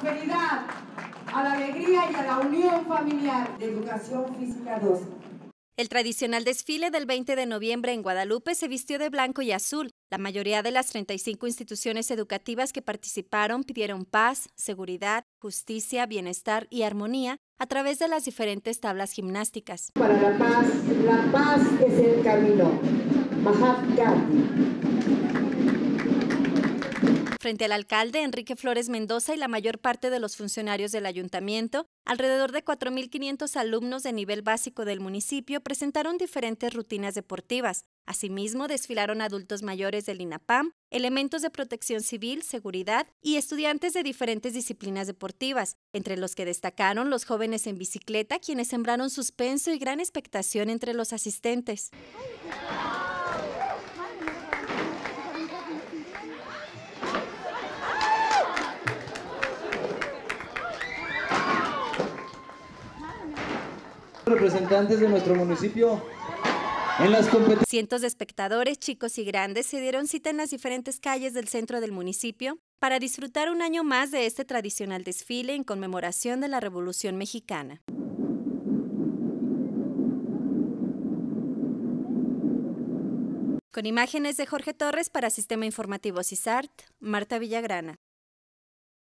prosperidad, a la alegría y a la unión familiar de Educación Física 2. El tradicional desfile del 20 de noviembre en Guadalupe se vistió de blanco y azul. La mayoría de las 35 instituciones educativas que participaron pidieron paz, seguridad, justicia, bienestar y armonía a través de las diferentes tablas gimnásticas. Para la paz, la paz es el camino. Mahatma Frente al alcalde Enrique Flores Mendoza y la mayor parte de los funcionarios del ayuntamiento, alrededor de 4.500 alumnos de nivel básico del municipio presentaron diferentes rutinas deportivas. Asimismo, desfilaron adultos mayores del INAPAM, elementos de protección civil, seguridad y estudiantes de diferentes disciplinas deportivas, entre los que destacaron los jóvenes en bicicleta, quienes sembraron suspenso y gran expectación entre los asistentes. representantes de nuestro municipio. En las Cientos de espectadores, chicos y grandes, se dieron cita en las diferentes calles del centro del municipio para disfrutar un año más de este tradicional desfile en conmemoración de la Revolución Mexicana. Con imágenes de Jorge Torres para Sistema Informativo CISART, Marta Villagrana.